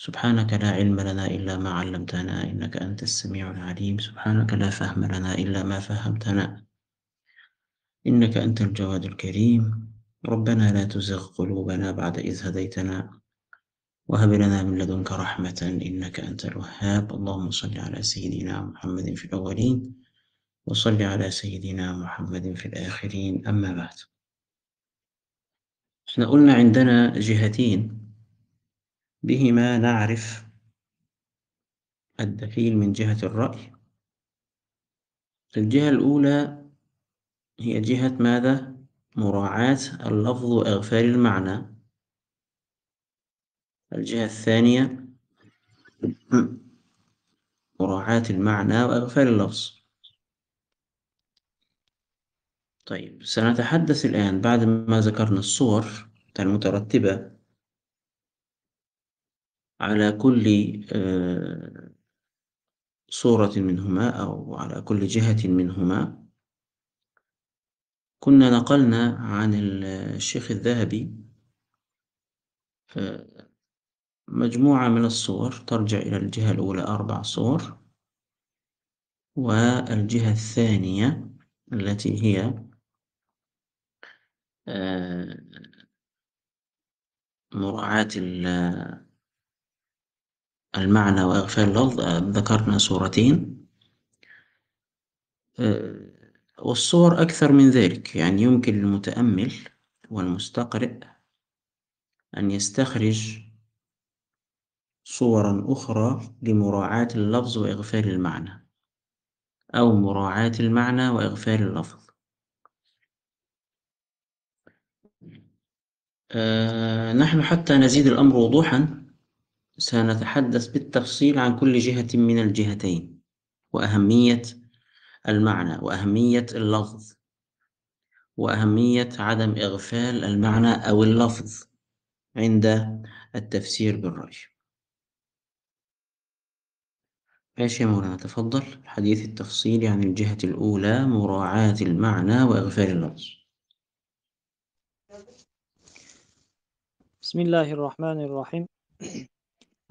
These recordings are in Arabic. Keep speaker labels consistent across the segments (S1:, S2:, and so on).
S1: سبحانك لا علم لنا إلا ما علمتنا إنك أنت السميع العليم سبحانك لا فهم لنا إلا ما فهمتنا إنك أنت الجواد الكريم ربنا لا تزغ قلوبنا بعد إذ هديتنا وهب لنا من لدنك رحمة إنك أنت الوهاب اللهم صل على سيدنا محمد في الأولين وصل على سيدنا محمد في الآخرين أما بعد احنا قلنا عندنا جهتين بهما نعرف الدخيل من جهة الرأي الجهة الأولى هي جهة ماذا؟ مراعاة اللفظ وإغفال المعنى الجهة الثانية مراعاة المعنى وإغفال اللفظ طيب سنتحدث الآن بعد ما ذكرنا الصور المترتبة على كل آه، صورة منهما أو على كل جهة منهما كنا نقلنا عن الشيخ الذهبي مجموعة من الصور ترجع إلى الجهة الأولى أربع صور والجهة الثانية التي هي آه، مراعاة المعنى وإغفال اللفظ آه، ذكرنا صورتين آه، والصور أكثر من ذلك يعني يمكن للمتأمل والمستقرئ أن يستخرج صورا أخرى لمراعاة اللفظ وإغفال المعنى أو مراعاة المعنى وإغفال اللفظ أه نحن حتى نزيد الأمر وضوحا سنتحدث بالتفصيل عن كل جهة من الجهتين وأهمية المعنى وأهمية اللفظ وأهمية عدم إغفال المعنى أو اللفظ عند التفسير بالرأي ماشي يا مولانا تفضل الحديث التفصيلي عن الجهة الأولى مراعاة المعنى وإغفال اللفظ
S2: بسم الله الرحمن الرحيم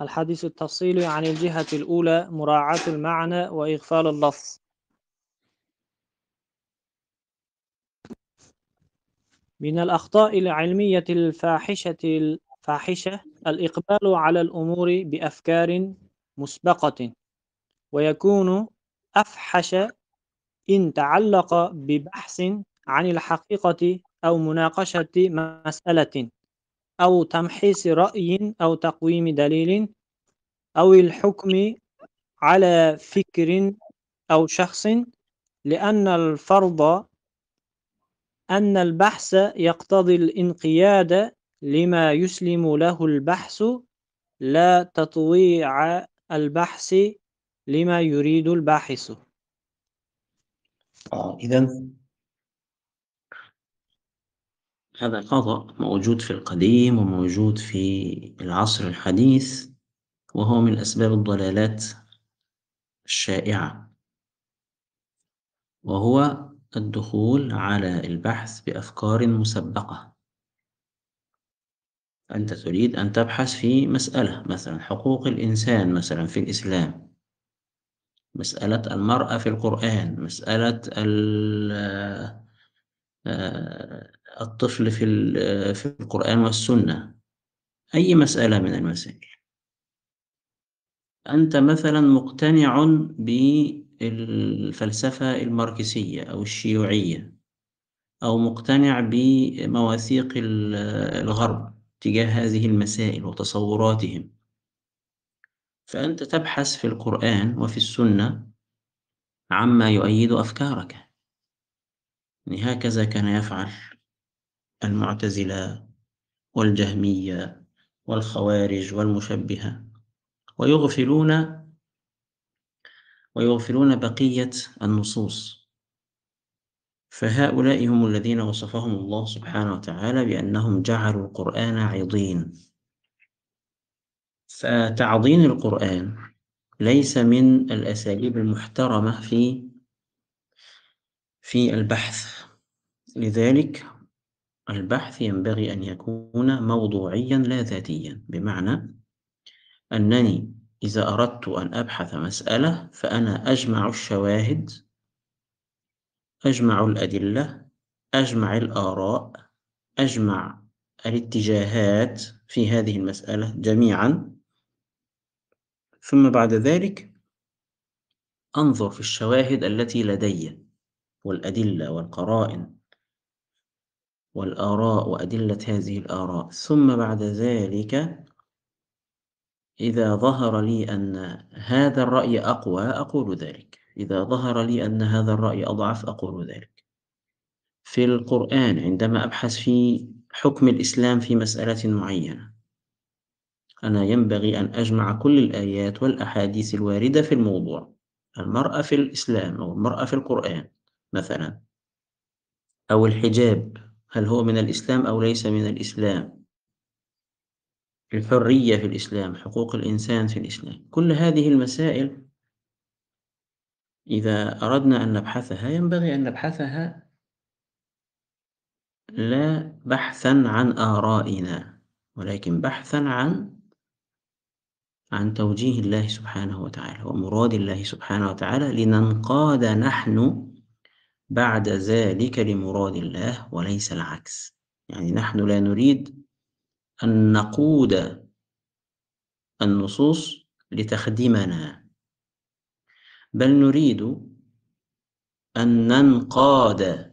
S2: الحديث التفصيلي عن الجهة الأولى مراعاة المعنى وإغفال اللفظ من الأخطاء العلمية الفاحشة الفاحشة الإقبال على الأمور بأفكار مسبقة ويكون أفحش إن تعلق ببحث عن الحقيقة أو مناقشة مسألة أو تمحيص رأي أو تقويم دليل أو الحكم على فكر أو شخص لأن الفرض أن البحث يقتضي الانقياد لما يسلم له البحث لا تطويع البحث لما يريد الباحث.
S1: آه إذا هذا القضاء موجود في القديم وموجود في العصر الحديث وهو من أسباب الضلالات الشائعة وهو الدخول على البحث بأفكار مسبقة أنت تريد أن تبحث في مسألة مثلا حقوق الإنسان مثلا في الإسلام مسألة المرأة في القرآن مسألة آه، الطفل في آه، في القرآن والسنة أي مسألة من المسائل أنت مثلا مقتنع بالفلسفة الماركسية أو الشيوعية أو مقتنع بمواثيق آه، الغرب تجاه هذه المسائل وتصوراتهم فأنت تبحث في القرآن وفي السنة عما يؤيد أفكارك يعني هكذا كان يفعل المعتزلة والجهمية والخوارج والمشبهة ويغفلون ويغفلون بقية النصوص فهؤلاء هم الذين وصفهم الله سبحانه وتعالى بأنهم جعلوا القرآن عضين فتعضين القرآن ليس من الأساليب المحترمة في في البحث لذلك البحث ينبغي أن يكون موضوعيا لا ذاتيا بمعنى أنني إذا أردت أن أبحث مسألة فأنا أجمع الشواهد أجمع الأدلة أجمع الآراء أجمع الاتجاهات في هذه المسألة جميعا ثم بعد ذلك أنظر في الشواهد التي لدي والأدلة والقرائن والآراء وأدلة هذه الآراء ثم بعد ذلك إذا ظهر لي أن هذا الرأي أقوى أقول ذلك إذا ظهر لي أن هذا الرأي أضعف أقول ذلك في القرآن عندما أبحث في حكم الإسلام في مسألة معينة أنا ينبغي أن أجمع كل الآيات والأحاديث الواردة في الموضوع المرأة في الإسلام أو المرأة في القرآن مثلا أو الحجاب هل هو من الإسلام أو ليس من الإسلام الحرية في الإسلام حقوق الإنسان في الإسلام كل هذه المسائل إذا أردنا أن نبحثها ينبغي أن نبحثها لا بحثا عن آرائنا ولكن بحثا عن عن توجيه الله سبحانه وتعالى ومراد الله سبحانه وتعالى لننقاد نحن بعد ذلك لمراد الله وليس العكس يعني نحن لا نريد أن نقود النصوص لتخدمنا بل نريد أن ننقاد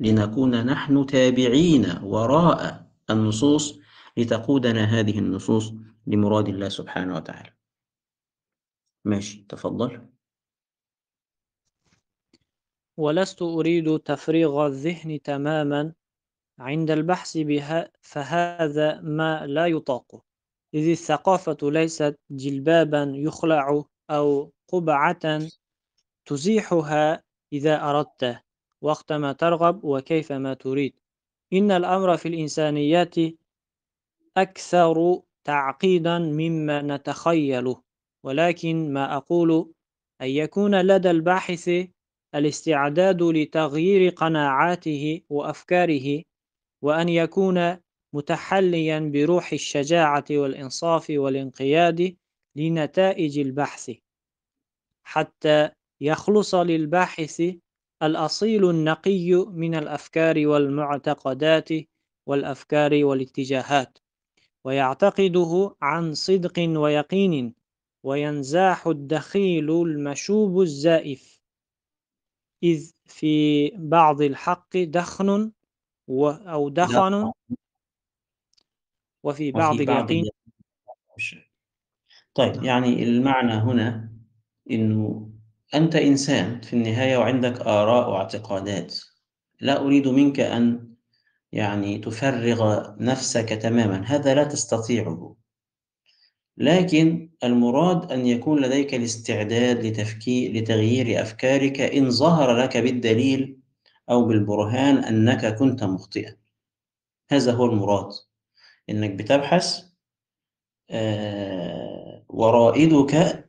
S1: لنكون نحن تابعين وراء النصوص لتقودنا هذه النصوص لمراد الله سبحانه وتعالى ماشي تفضل
S2: ولست أريد تفريغ الذهن تماما عند البحث بها فهذا ما لا يطاق إذ الثقافة ليست جلبابا يخلع أو قبعة تزيحها إذا أردت وقت ما ترغب وكيف ما تريد إن الأمر في الإنسانيات أكثر تعقيدا مما نتخيله ولكن ما أقول أن يكون لدى الباحث الاستعداد لتغيير قناعاته وأفكاره وأن يكون متحليا بروح الشجاعة والإنصاف والانقياد لنتائج البحث حتى يخلص للباحث الأصيل النقي من الأفكار والمعتقدات والأفكار والاتجاهات ويعتقده عن صدق ويقين وينزاح الدخيل المشوب الزائف إذ في بعض الحق دخن و أو دخن وفي بعض اليقين
S1: طيب نعم. يعني المعنى هنا إنه أنت إنسان في النهاية وعندك آراء واعتقادات لا أريد منك أن يعني تفرغ نفسك تماما هذا لا تستطيعه لكن المراد أن يكون لديك الاستعداد لتفكير لتغيير أفكارك إن ظهر لك بالدليل أو بالبرهان أنك كنت مخطئا هذا هو المراد إنك بتبحث آه، ورائدك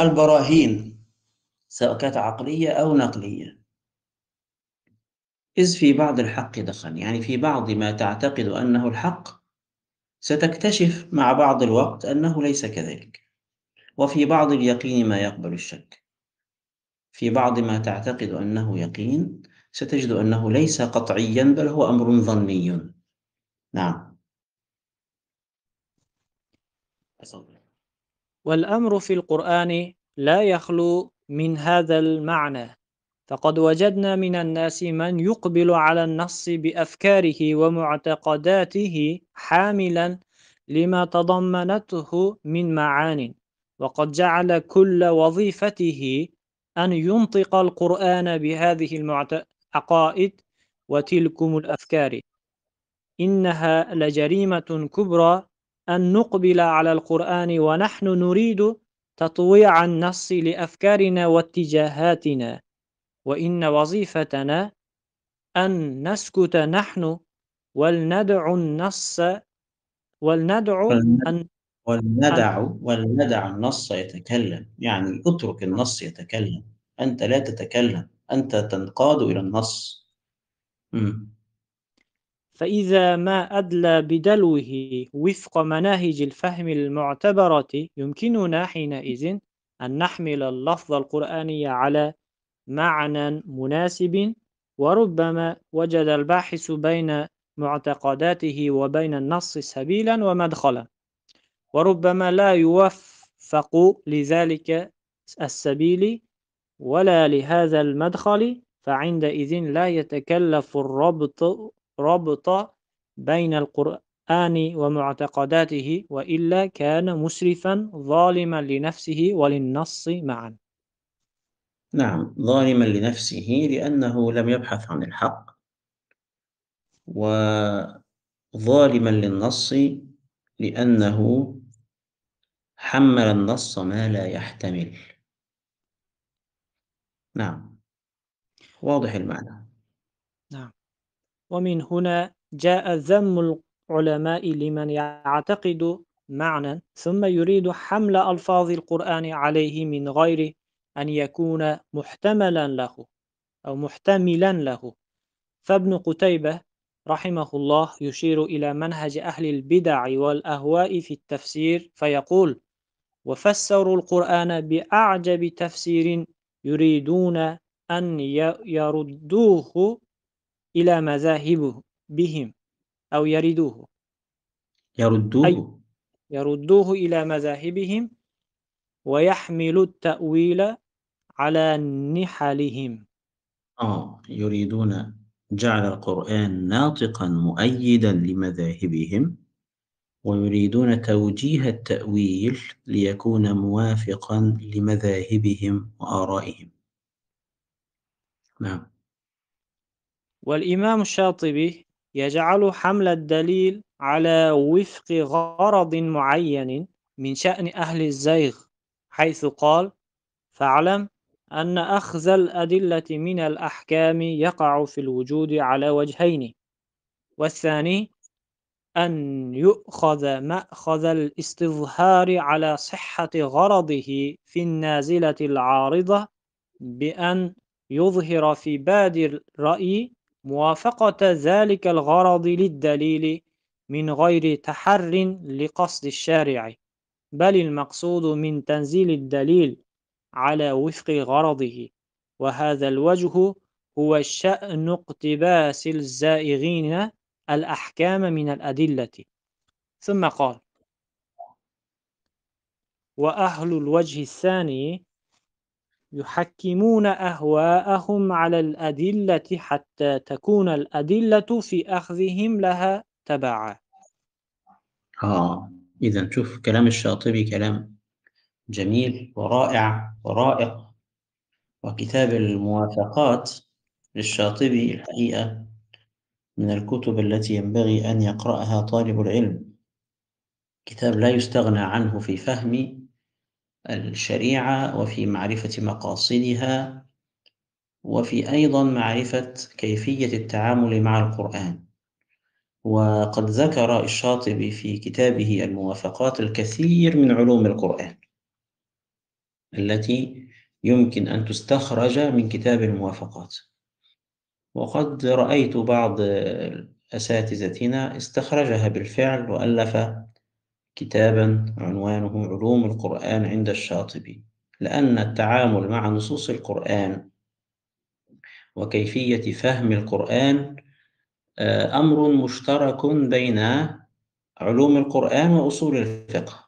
S1: البراهين سواء كانت عقلية أو نقلية إذ في بعض الحق دخل يعني في بعض ما تعتقد أنه الحق ستكتشف مع بعض الوقت أنه ليس كذلك وفي بعض اليقين ما يقبل الشك في بعض ما تعتقد أنه يقين ستجد أنه ليس قطعيا بل هو أمر ظني نعم
S2: والأمر في القرآن لا يخلو من هذا المعنى فقد وجدنا من الناس من يقبل على النص بأفكاره ومعتقداته حاملا لما تضمنته من معان وقد جعل كل وظيفته أن ينطق القرآن بهذه العقائد وتلكم الأفكار إنها لجريمة كبرى أن نقبل على القرآن ونحن نريد تطويع النص لأفكارنا واتجاهاتنا وإن وظيفتنا أن نسكت نحن ولندع النص ولندع أن ولندع ولندع النص يتكلم يعني اترك النص
S1: يتكلم أنت لا تتكلم أنت تنقاد إلى النص م.
S2: فإذا ما أدلى بدلوه وفق مناهج الفهم المعتبرة يمكننا حينئذ أن نحمل اللفظ القرآني على معنى مناسب وربما وجد الباحث بين معتقداته وبين النص سبيلا ومدخلا وربما لا يوفق لذلك السبيل ولا لهذا المدخل فعندئذ لا يتكلف الربط ربط بين القرآن ومعتقداته وإلا كان مسرفا ظالما لنفسه وللنص معا
S1: نعم ظالما لنفسه لأنه لم يبحث عن الحق وظالما للنص لأنه حمل النص ما لا يحتمل نعم واضح المعنى
S2: نعم ومن هنا جاء ذم العلماء لمن يعتقد معنى ثم يريد حمل ألفاظ القرآن عليه من غير أن يكون محتملا له أو محتملا له فابن قتيبة رحمه الله يشير إلى منهج أهل البدع والأهواء في التفسير فيقول وفسروا القرآن بأعجب تفسير يريدون أن يردوه إلى مذاهبه بهم أو يردوه
S1: يردوه
S2: يردوه إلى مذاهبهم ويحمل التأويل على نحلهم
S1: آه يريدون جعل القرآن ناطقا مؤيدا لمذاهبهم ويريدون توجيه التأويل ليكون موافقا لمذاهبهم وآرائهم
S2: نعم والإمام الشاطبي يجعل حمل الدليل على وفق غرض معين من شأن أهل الزيغ حيث قال فاعلم أن أخذ الأدلة من الأحكام يقع في الوجود على وجهين والثاني أن يؤخذ مأخذ الاستظهار على صحة غرضه في النازلة العارضة بأن يظهر في بادي الرأي موافقة ذلك الغرض للدليل من غير تحر لقصد الشارع بل المقصود من تنزيل الدليل على وفق غرضه وهذا الوجه هو شأن اقتباس الزائغين الأحكام من الأدلة ثم قال وأهل الوجه الثاني يحكمون أهواءهم على الأدلة حتى تكون الأدلة في أخذهم لها تبعا
S1: آه إذا شوف كلام الشاطبي كلام جميل ورائع ورائق وكتاب الموافقات للشاطبي الحقيقة من الكتب التي ينبغي أن يقرأها طالب العلم كتاب لا يستغنى عنه في فهم الشريعة وفي معرفة مقاصدها وفي أيضا معرفة كيفية التعامل مع القرآن وقد ذكر الشاطبي في كتابه الموافقات الكثير من علوم القرآن التي يمكن أن تستخرج من كتاب الموافقات وقد رأيت بعض أساتذتنا استخرجها بالفعل وألف كتابا عنوانه علوم القرآن عند الشاطبي لأن التعامل مع نصوص القرآن وكيفية فهم القرآن آه، أمر مشترك بين علوم القرآن وأصول الفقه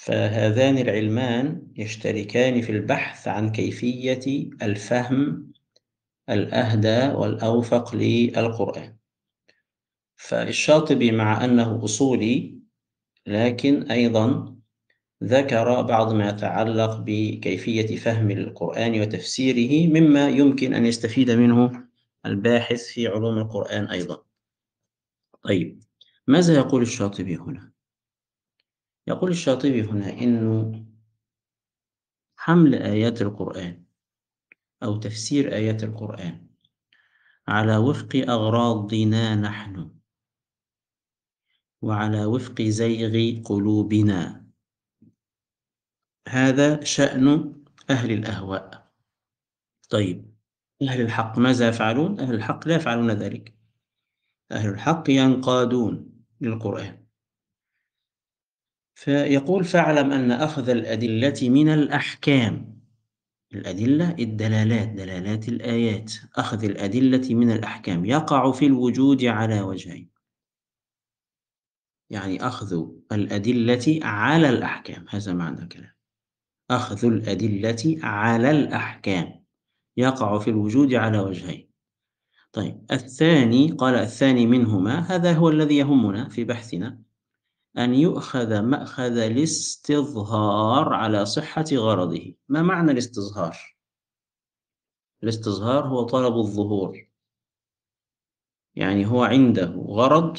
S1: فهذان العلمان يشتركان في البحث عن كيفية الفهم الأهدى والأوفق للقرآن فالشاطبي مع أنه أصولي لكن أيضا ذكر بعض ما يتعلق بكيفية فهم القرآن وتفسيره مما يمكن أن يستفيد منه الباحث في علوم القرآن أيضا طيب ماذا يقول الشاطبي هنا؟ يقول الشاطبي هنا إنه حمل آيات القرآن أو تفسير آيات القرآن على وفق أغراضنا نحن وعلى وفق زيغ قلوبنا هذا شأن أهل الأهواء طيب أهل الحق ماذا يفعلون؟ أهل الحق لا يفعلون ذلك أهل الحق ينقادون للقرآن فيقول فاعلم أن أخذ الأدلة من الأحكام الأدلة الدلالات دلالات الآيات أخذ الأدلة من الأحكام يقع في الوجود على وجهين يعني أخذ الأدلة على الأحكام هذا معنى الكلام أخذ الأدلة على الأحكام يقع في الوجود على وجهين طيب الثاني قال الثاني منهما هذا هو الذي يهمنا في بحثنا أن يؤخذ مأخذ الاستظهار على صحة غرضه ما معنى الاستظهار؟ الاستظهار هو طلب الظهور يعني هو عنده غرض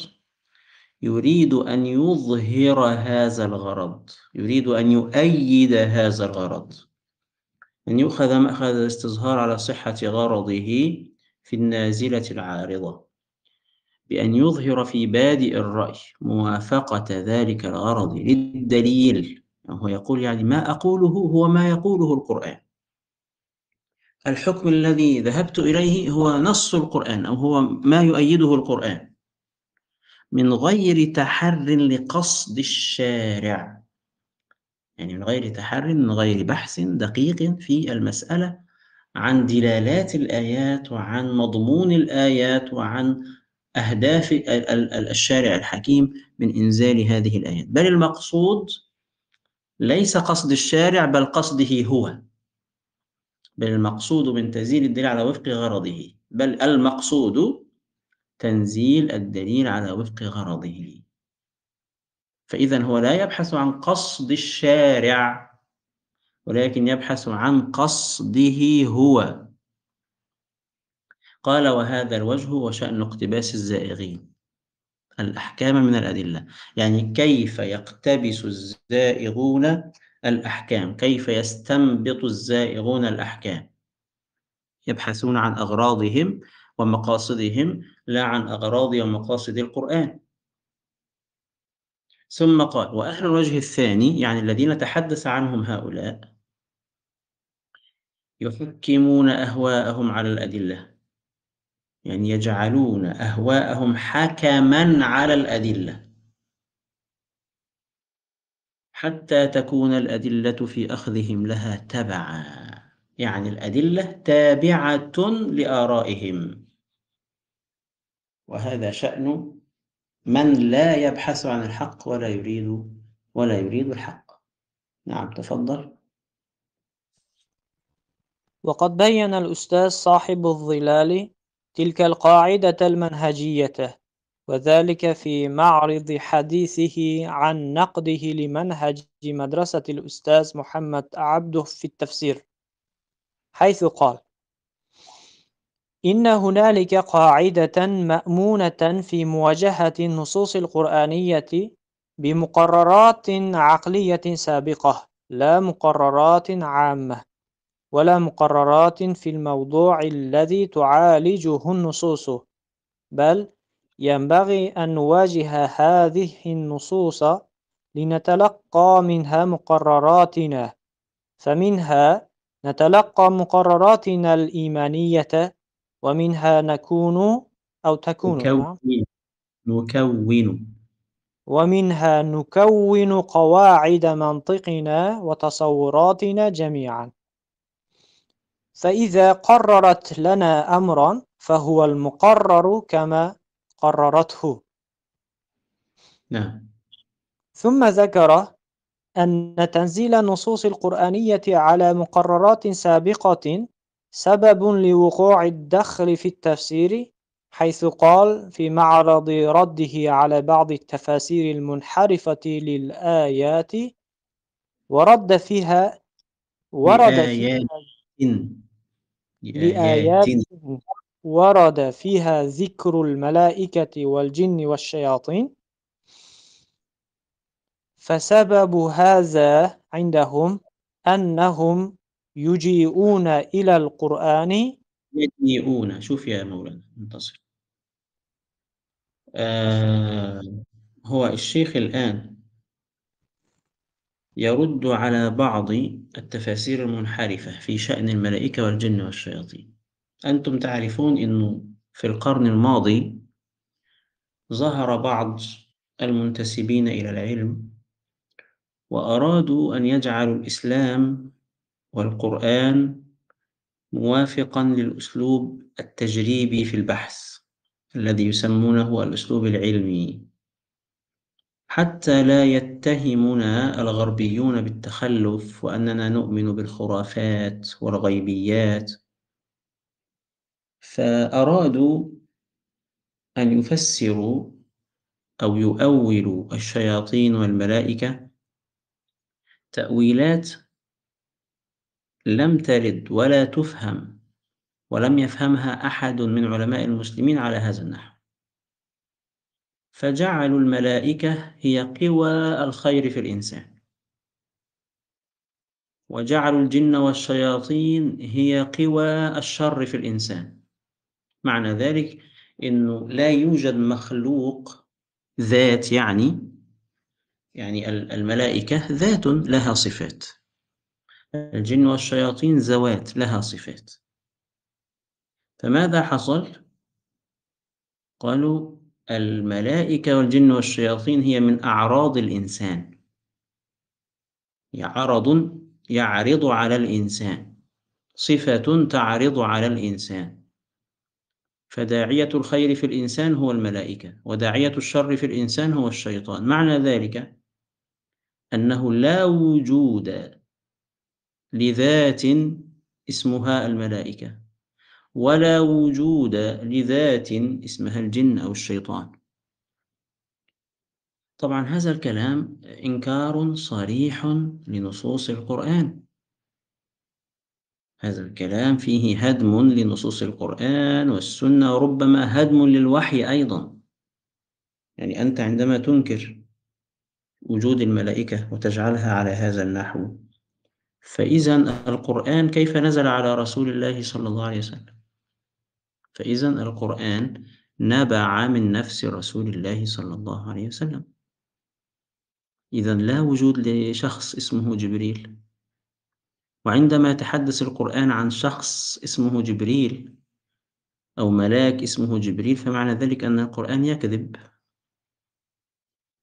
S1: يريد أن يظهر هذا الغرض يريد أن يؤيد هذا الغرض أن يؤخذ مأخذ الاستظهار على صحة غرضه في النازلة العارضة بأن يظهر في بادئ الرأي موافقة ذلك الغرض للدليل هو يقول يعني ما أقوله هو ما يقوله القرآن الحكم الذي ذهبت إليه هو نص القرآن أو هو ما يؤيده القرآن من غير تحر لقصد الشارع يعني من غير تحر من غير بحث دقيق في المسألة عن دلالات الآيات وعن مضمون الآيات وعن أهداف الشارع الحكيم من إنزال هذه الآيات بل المقصود ليس قصد الشارع بل قصده هو بل المقصود من تنزيل الدليل على وفق غرضه بل المقصود تنزيل الدليل على وفق غرضه فإذا هو لا يبحث عن قصد الشارع ولكن يبحث عن قصده هو قال وهذا الوجه وشأن اقتباس الزائغين الأحكام من الأدلة يعني كيف يقتبس الزائغون الأحكام كيف يستنبط الزائغون الأحكام يبحثون عن أغراضهم ومقاصدهم لا عن أغراض ومقاصد القرآن ثم قال وأهل الوجه الثاني يعني الذين تحدث عنهم هؤلاء يحكمون أهواءهم على الأدلة يعني يجعلون أهواءهم حكما على الأدلة حتى تكون الأدلة في أخذهم لها تبعا يعني الأدلة تابعة لآرائهم وهذا شأن من لا يبحث عن الحق ولا يريد ولا يريد الحق نعم تفضل
S2: وقد بين الأستاذ صاحب الظلال تلك القاعدة المنهجية وذلك في معرض حديثه عن نقده لمنهج مدرسة الأستاذ محمد عبده في التفسير حيث قال إن هنالك قاعدة مأمونة في مواجهة النصوص القرآنية بمقررات عقلية سابقة لا مقررات عامة ولا مقررات في الموضوع الذي تعالجه النصوص بل ينبغي أن نواجه هذه النصوص لنتلقى منها مقرراتنا فمنها نتلقى مقرراتنا الإيمانية ومنها نكون أو تكون نعم.
S1: نكون, نكون
S2: ومنها نكون قواعد منطقنا وتصوراتنا جميعا فإذا قررت لنا أمرا فهو المقرر كما قررته نعم ثم ذكر أن تنزيل النصوص القرآنية على مقررات سابقة سبب لوقوع الدخل في التفسير حيث قال في معرض رده على بعض التفاسير المنحرفة للآيات ورد فيها ورد فيها
S1: يعني لآيات
S2: ورد فيها ذكر الملائكة والجن والشياطين فسبب هذا عندهم أنهم يجيئون إلى القرآن
S1: يجيئون شوف يا مولانا انتصر آه هو الشيخ الآن يرد على بعض التفاسير المنحرفة في شأن الملائكة والجن والشياطين أنتم تعرفون أنه في القرن الماضي ظهر بعض المنتسبين إلى العلم وأرادوا أن يجعلوا الإسلام والقرآن موافقا للأسلوب التجريبي في البحث الذي يسمونه الأسلوب العلمي حتى لا يتهمنا الغربيون بالتخلف وأننا نؤمن بالخرافات والغيبيات فأرادوا أن يفسروا أو يؤولوا الشياطين والملائكة تأويلات لم ترد ولا تفهم ولم يفهمها أحد من علماء المسلمين على هذا النحو فجعلوا الملائكة هي قوى الخير في الإنسان وجعلوا الجن والشياطين هي قوى الشر في الإنسان معنى ذلك أنه لا يوجد مخلوق ذات يعني يعني الملائكة ذات لها صفات الجن والشياطين ذوات لها صفات فماذا حصل؟ قالوا الملائكة والجن والشياطين هي من أعراض الإنسان عرض يعرض على الإنسان صفة تعرض على الإنسان فداعية الخير في الإنسان هو الملائكة وداعية الشر في الإنسان هو الشيطان معنى ذلك أنه لا وجود لذات اسمها الملائكة ولا وجود لذات اسمها الجن أو الشيطان طبعا هذا الكلام إنكار صريح لنصوص القرآن هذا الكلام فيه هدم لنصوص القرآن والسنة وربما هدم للوحي أيضا يعني أنت عندما تنكر وجود الملائكة وتجعلها على هذا النحو فإذا القرآن كيف نزل على رسول الله صلى الله عليه وسلم فإذا القرآن نبع من نفس رسول الله صلى الله عليه وسلم إذا لا وجود لشخص اسمه جبريل وعندما يتحدث القرآن عن شخص اسمه جبريل أو ملاك اسمه جبريل فمعنى ذلك أن القرآن يكذب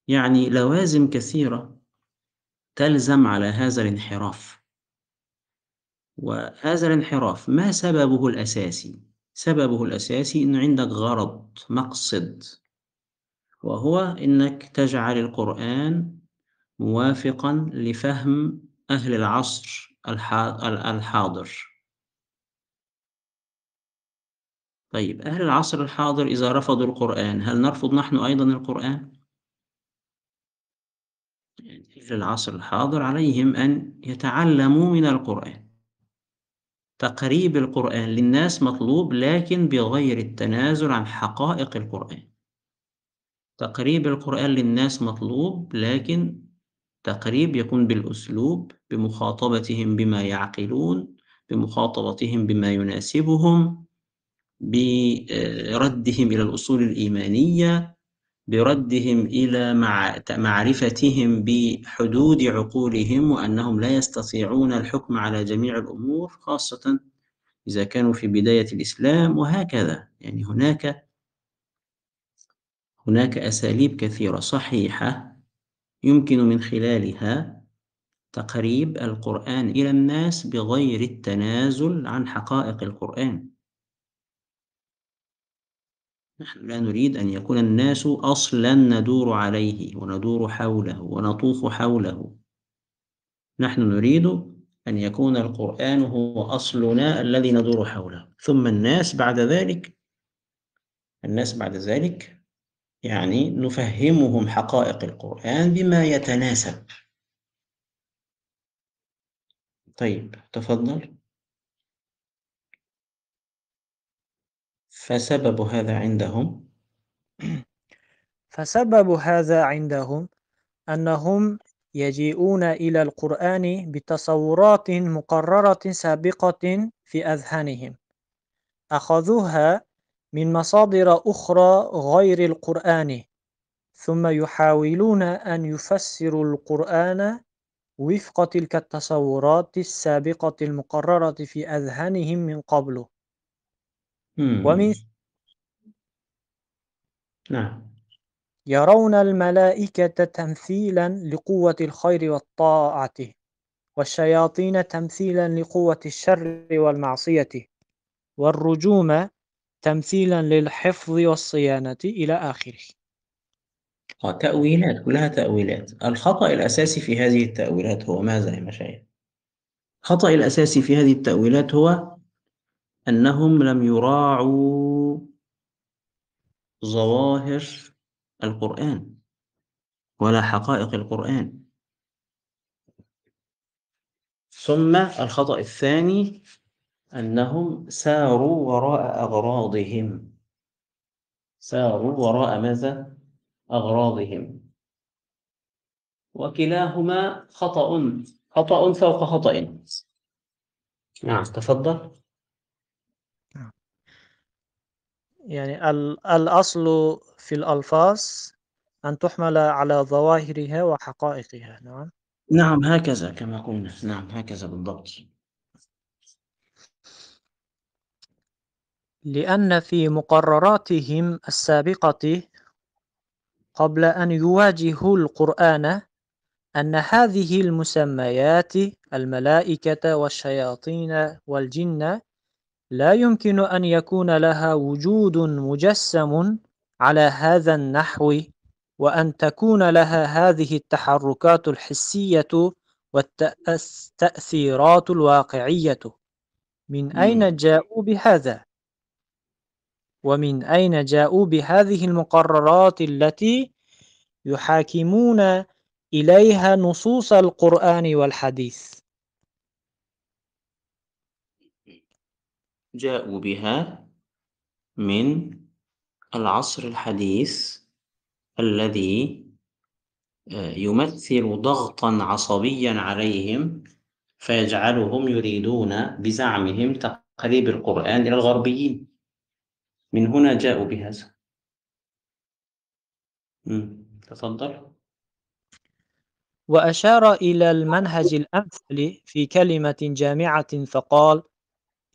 S1: يعني لوازم كثيرة تلزم على هذا الانحراف وهذا الانحراف ما سببه الأساسي سببه الأساسي إنه عندك غرض مقصد وهو إنك تجعل القرآن موافقا لفهم أهل العصر الحاضر طيب أهل العصر الحاضر إذا رفضوا القرآن هل نرفض نحن أيضا القرآن؟ يعني أهل العصر الحاضر عليهم أن يتعلموا من القرآن تقريب القرآن للناس مطلوب لكن بغير التنازل عن حقائق القرآن تقريب القرآن للناس مطلوب لكن تقريب يكون بالأسلوب بمخاطبتهم بما يعقلون بمخاطبتهم بما يناسبهم بردهم إلى الأصول الإيمانية بردهم إلى معرفتهم بحدود عقولهم وأنهم لا يستطيعون الحكم على جميع الأمور خاصة إذا كانوا في بداية الإسلام وهكذا يعني هناك هناك أساليب كثيرة صحيحة يمكن من خلالها تقريب القرآن إلى الناس بغير التنازل عن حقائق القرآن نحن لا نريد أن يكون الناس أصلا ندور عليه وندور حوله ونطوف حوله نحن نريد أن يكون القرآن هو أصلنا الذي ندور حوله ثم الناس بعد ذلك الناس بعد ذلك يعني نفهمهم حقائق القرآن بما يتناسب طيب تفضل فسبب هذا عندهم
S2: فسبب هذا عندهم أنهم يجيئون إلى القرآن بتصورات مقررة سابقة في أذهانهم أخذوها من مصادر أخرى غير القرآن ثم يحاولون أن يفسروا القرآن وفق تلك التصورات السابقة المقررة في أذهانهم من قبله ومن نعم يرون الملائكة تمثيلا لقوة الخير والطاعة والشياطين تمثيلا لقوة الشر والمعصية والرجوم تمثيلا للحفظ والصيانة إلى آخره
S1: آه، تأويلات كلها تأويلات الخطأ الأساسي في هذه التأويلات هو ماذا يا مشايخ؟ الخطأ الأساسي في هذه التأويلات هو أنهم لم يراعوا ظواهر القرآن ولا حقائق القرآن ثم الخطأ الثاني أنهم ساروا وراء أغراضهم ساروا وراء ماذا؟ أغراضهم وكلاهما خطأ خطأ فوق خطأ نعم تفضل
S2: يعني الأصل في الألفاظ أن تحمل على ظواهرها وحقائقها نعم نعم هكذا كما قلنا نعم هكذا بالضبط لأن في مقرراتهم السابقة قبل أن يواجهوا القرآن أن هذه المسميات الملائكة والشياطين والجن لا يمكن أن يكون لها وجود مجسم على هذا النحو وأن تكون لها هذه التحركات الحسية والتأثيرات الواقعية من أين جاءوا بهذا؟ ومن أين جاءوا بهذه المقررات التي يحاكمون إليها نصوص القرآن والحديث؟
S1: جاءوا بها من العصر الحديث الذي آه، يمثل ضغطا عصبيا عليهم فيجعلهم يريدون بزعمهم تقريب القرآن إلى الغربيين من هنا جاءوا بهذا تفضل
S2: وأشار إلى المنهج الأمثل في كلمة جامعة فقال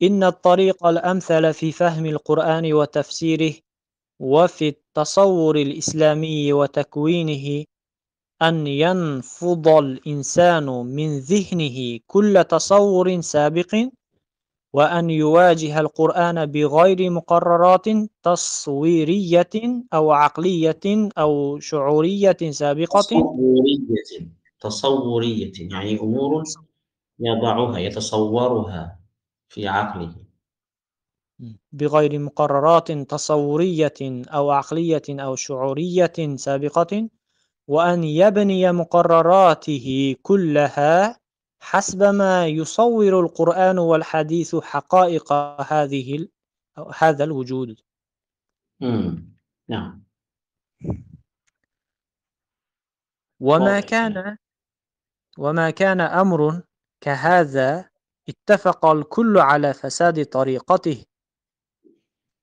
S2: إن الطريق الأمثل في فهم القرآن وتفسيره وفي التصور الإسلامي وتكوينه أن ينفض الإنسان من ذهنه كل تصور سابق وأن يواجه القرآن بغير مقررات تصويرية أو عقلية أو شعورية سابقة
S1: تصورية تصورية يعني أمور يضعها يتصورها في عقله
S2: بغير مقررات تصورية أو عقلية أو شعورية سابقة وأن يبني مقرراته كلها حسب ما يصور القرآن والحديث حقائق هذه هذا الوجود نعم وما كان وما كان أمر كهذا اتفق الكل على فساد طريقته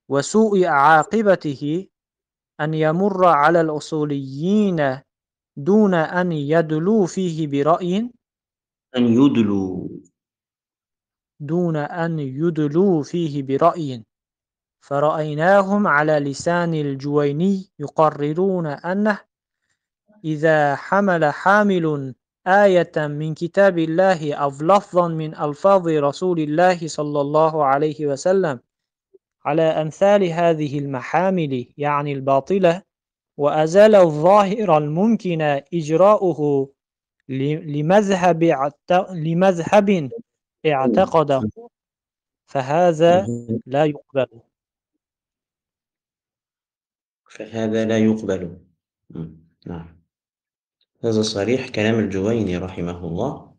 S2: وسوء عاقبته أن يمر على الأصوليين دون أن يدلوا فيه برأي
S1: أن يدلوا
S2: دون أن يدلوا فيه برأي فرأيناهم على لسان الجويني يقررون أنه إذا حمل حامل آية من كتاب الله أو لفظا من ألفاظ رسول الله صلى الله عليه وسلم على أمثال هذه المحامل يعني الباطلة وأزال الظاهر الممكن إجراؤه لمذهب لمذهب اعتقده فهذا لا يقبل
S1: فهذا لا يقبل نعم هذا صريح كلام الجويني رحمه الله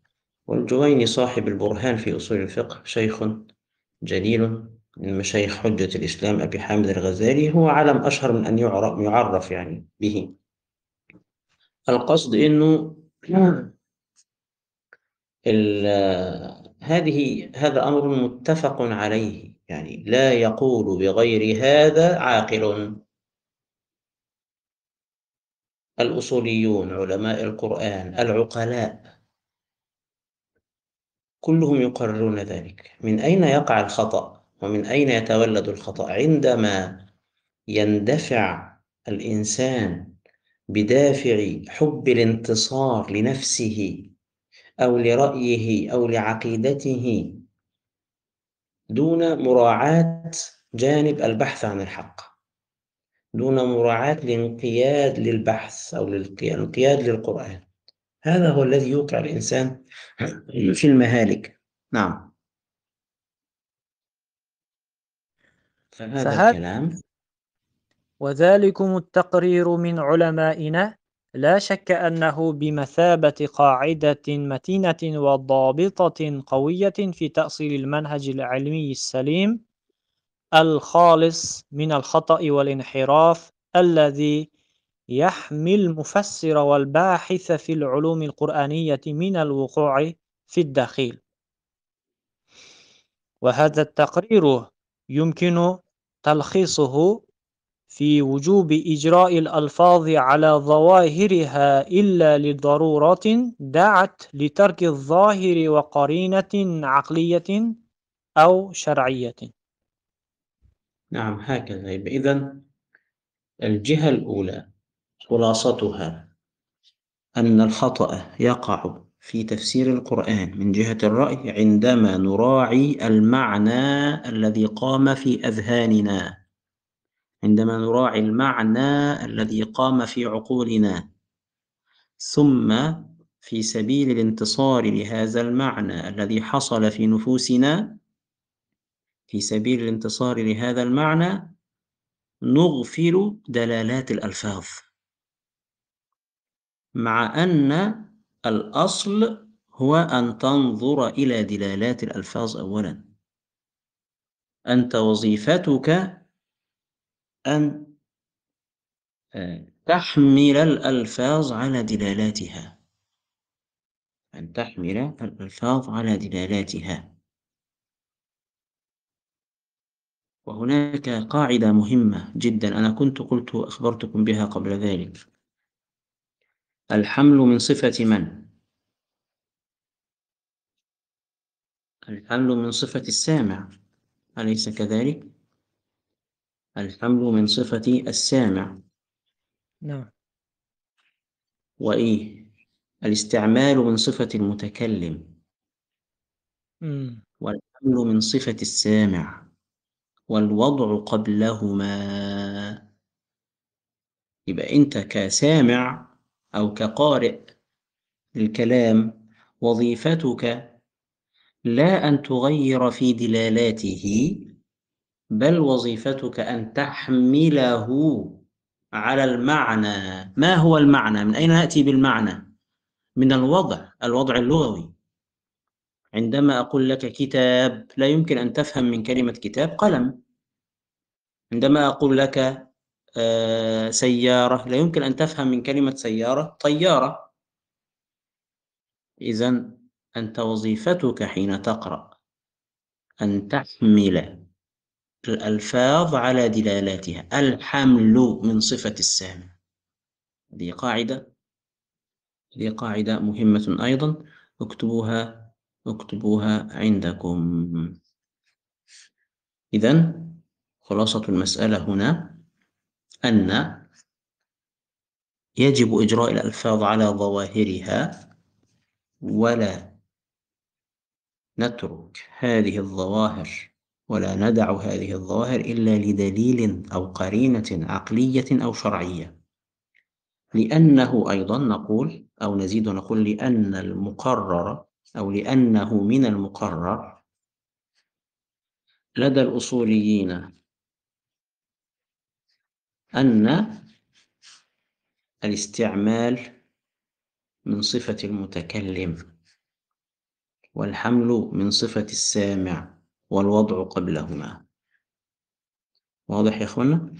S1: والجويني صاحب البرهان في أصول الفقه شيخ جليل من مشايخ حجة الإسلام أبي حامد الغزالي هو علم أشهر من أن يعرف, يعني به القصد أنه هذه هذا أمر متفق عليه يعني لا يقول بغير هذا عاقل الأصوليون علماء القرآن العقلاء كلهم يقررون ذلك من أين يقع الخطأ ومن أين يتولد الخطأ عندما يندفع الإنسان بدافع حب الانتصار لنفسه أو لرأيه أو لعقيدته دون مراعاة جانب البحث عن الحق دون مراعاة الانقياد للبحث أو الانقياد للقرآن هذا هو الذي يوقع الإنسان في المهالك نعم فهذا الكلام
S2: وذلكم التقرير من علمائنا لا شك أنه بمثابة قاعدة متينة وضابطة قوية في تأصيل المنهج العلمي السليم الخالص من الخطأ والانحراف الذي يحمي المفسر والباحث في العلوم القرآنية من الوقوع في الدخيل وهذا التقرير يمكن تلخيصه في وجوب إجراء الألفاظ على ظواهرها إلا لضرورة دعت لترك الظاهر وقرينة عقلية أو شرعية
S1: نعم هكذا يبقى إذا الجهة الأولى خلاصتها أن الخطأ يقع في تفسير القرآن من جهة الرأي عندما نراعي المعنى الذي قام في أذهاننا عندما نراعي المعنى الذي قام في عقولنا ثم في سبيل الانتصار لهذا المعنى الذي حصل في نفوسنا في سبيل الانتصار لهذا المعنى نغفل دلالات الألفاظ مع أن الأصل هو أن تنظر إلى دلالات الألفاظ أولا أنت وظيفتك أن آه، تحمل الألفاظ على دلالاتها أن تحمل الألفاظ على دلالاتها وهناك قاعدة مهمة جدا أنا كنت قلت أخبرتكم بها قبل ذلك الحمل من صفة من؟ الحمل من صفة السامع أليس كذلك؟ الحمل من صفة السامع نعم وإيه؟ الاستعمال من صفة المتكلم والحمل من صفة السامع والوضع قبلهما يبقى أنت كسامع أو كقارئ للكلام وظيفتك لا أن تغير في دلالاته بل وظيفتك أن تحمله على المعنى ما هو المعنى من أين نأتي بالمعنى من الوضع الوضع اللغوي عندما أقول لك كتاب لا يمكن أن تفهم من كلمة كتاب قلم عندما أقول لك آه، سيارة لا يمكن أن تفهم من كلمة سيارة طيارة إذا أنت وظيفتك حين تقرأ أن تحمل الألفاظ على دلالاتها الحمل من صفة السامع هذه قاعدة هذه قاعدة مهمة أيضا اكتبوها اكتبوها عندكم إذا خلاصة المسألة هنا أن يجب إجراء الألفاظ على ظواهرها ولا نترك هذه الظواهر ولا ندع هذه الظواهر إلا لدليل أو قرينة عقلية أو شرعية لأنه أيضا نقول أو نزيد نقول لأن المقرر أو لأنه من المقرر لدى الأصوليين أن الاستعمال من صفة المتكلم والحمل من صفة السامع والوضع قبلهما واضح يا أخوانا؟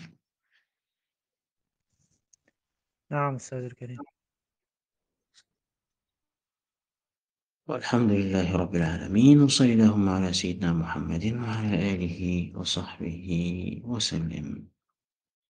S2: نعم أستاذ الكريم
S1: والحمد لله رب العالمين وصلى اللهم على سيدنا محمد وعلى آله وصحبه وسلم